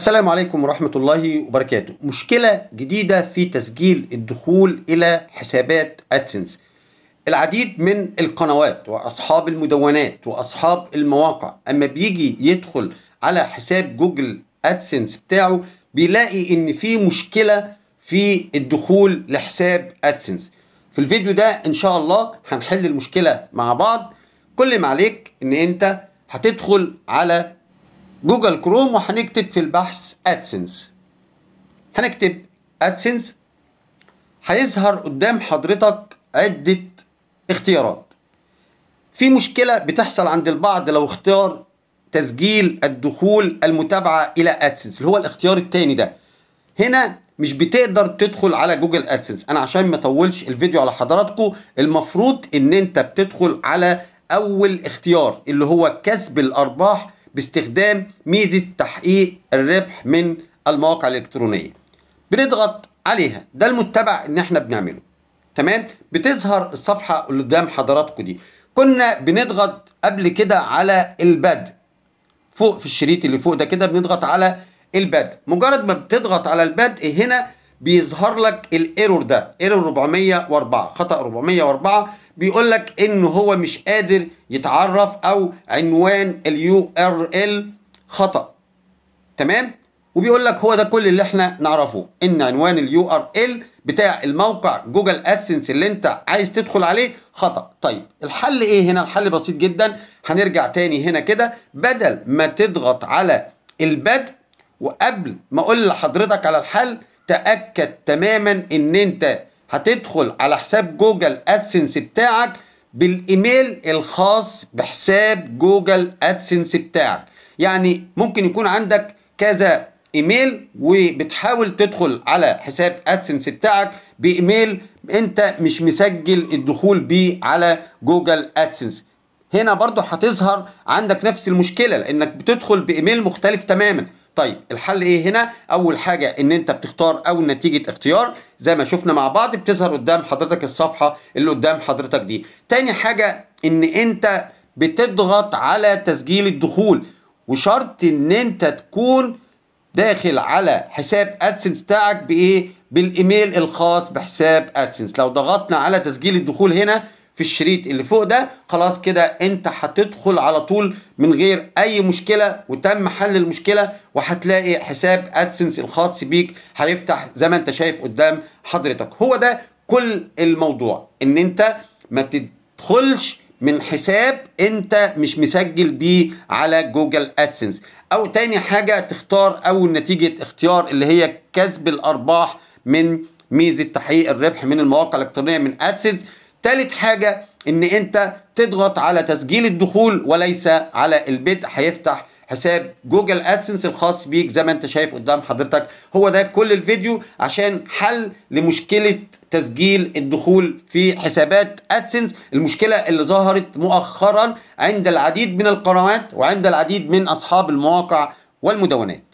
السلام عليكم ورحمة الله وبركاته مشكلة جديدة في تسجيل الدخول إلى حسابات أدسنس العديد من القنوات وأصحاب المدونات وأصحاب المواقع أما بيجي يدخل على حساب جوجل أدسنس بتاعه بيلاقي إن في مشكلة في الدخول لحساب أدسنس في الفيديو ده إن شاء الله هنحل المشكلة مع بعض كل ما عليك إن أنت هتدخل على جوجل كروم وهنكتب في البحث ادسنس هنكتب ادسنس هيظهر قدام حضرتك عدة اختيارات في مشكلة بتحصل عند البعض لو اختار تسجيل الدخول المتابعة إلى أدسنس اللي هو الاختيار التاني ده هنا مش بتقدر تدخل على جوجل أدسنس أنا عشان ما أطولش الفيديو على حضراتكم المفروض إن أنت بتدخل على أول اختيار اللي هو كسب الأرباح باستخدام ميزة تحقيق الربح من المواقع الإلكترونية بنضغط عليها ده المتبع ان احنا بنعمله تمام بتظهر الصفحة اللي قدام حضراتكم دي كنا بنضغط قبل كده على البدء فوق في الشريط اللي فوق ده كده بنضغط على البدء مجرد ما بتضغط على البدء هنا بيظهر لك الايرور ده ايرور 404 خطأ 404 بيقول لك ان هو مش قادر يتعرف او عنوان اليو ار ال خطا تمام وبيقول لك هو ده كل اللي احنا نعرفه ان عنوان اليو ار ال بتاع الموقع جوجل ادسنس اللي انت عايز تدخل عليه خطا طيب الحل ايه هنا الحل بسيط جدا هنرجع تاني هنا كده بدل ما تضغط على البدء وقبل ما اقول لحضرتك على الحل تاكد تماما ان انت هتدخل على حساب جوجل ادسنس بتاعك بالايميل الخاص بحساب جوجل ادسنس بتاعك يعني ممكن يكون عندك كذا ايميل وبتحاول تدخل على حساب ادسنس بتاعك بايميل انت مش مسجل الدخول بيه على جوجل ادسنس هنا برضو هتظهر عندك نفس المشكله لانك بتدخل بايميل مختلف تماما طيب الحل ايه هنا اول حاجه ان انت بتختار اول نتيجه اختيار زي ما شفنا مع بعض بتظهر قدام حضرتك الصفحه اللي قدام حضرتك دي تاني حاجه ان انت بتضغط على تسجيل الدخول وشرط ان انت تكون داخل على حساب ادسنس بتاعك بايه بالايميل الخاص بحساب ادسنس لو ضغطنا على تسجيل الدخول هنا في الشريط اللي فوق ده خلاص كده انت هتدخل على طول من غير اي مشكله وتم حل المشكله وهتلاقي حساب ادسنس الخاص بيك هيفتح زي ما انت شايف قدام حضرتك هو ده كل الموضوع ان انت ما تدخلش من حساب انت مش مسجل بيه على جوجل ادسنس او تاني حاجه تختار او نتيجه اختيار اللي هي كسب الارباح من ميزه تحقيق الربح من المواقع الالكترونيه من ادسنس تالت حاجة ان انت تضغط على تسجيل الدخول وليس على البيت هيفتح حساب جوجل ادسنس الخاص بيك زي ما انت شايف قدام حضرتك هو ده كل الفيديو عشان حل لمشكله تسجيل الدخول في حسابات ادسنس المشكله اللي ظهرت مؤخرا عند العديد من القنوات وعند العديد من اصحاب المواقع والمدونات